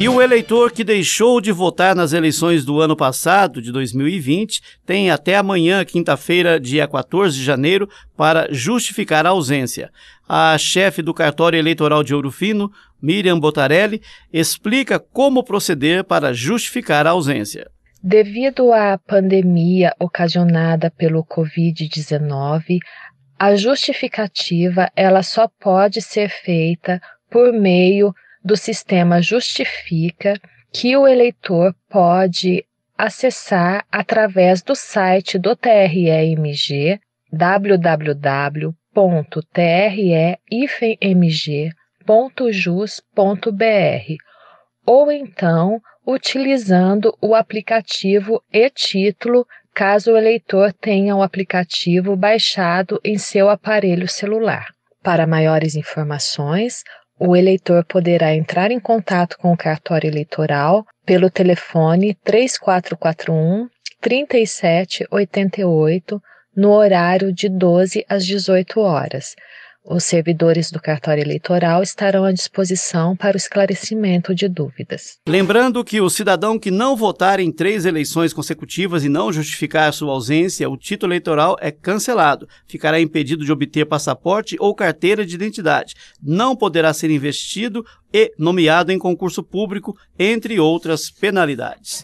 E o eleitor que deixou de votar nas eleições do ano passado, de 2020, tem até amanhã, quinta-feira, dia 14 de janeiro, para justificar a ausência. A chefe do cartório eleitoral de Ouro Fino, Miriam Botarelli, explica como proceder para justificar a ausência. Devido à pandemia ocasionada pelo Covid-19, a justificativa ela só pode ser feita por meio de do sistema justifica que o eleitor pode acessar através do site do TREMG www.tre-mg.jus.br ou então utilizando o aplicativo e-título, caso o eleitor tenha o aplicativo baixado em seu aparelho celular. Para maiores informações, o eleitor poderá entrar em contato com o cartório eleitoral pelo telefone 3441 3788 no horário de 12 às 18 horas. Os servidores do cartório eleitoral estarão à disposição para o esclarecimento de dúvidas. Lembrando que o cidadão que não votar em três eleições consecutivas e não justificar sua ausência, o título eleitoral é cancelado. Ficará impedido de obter passaporte ou carteira de identidade. Não poderá ser investido e nomeado em concurso público, entre outras penalidades.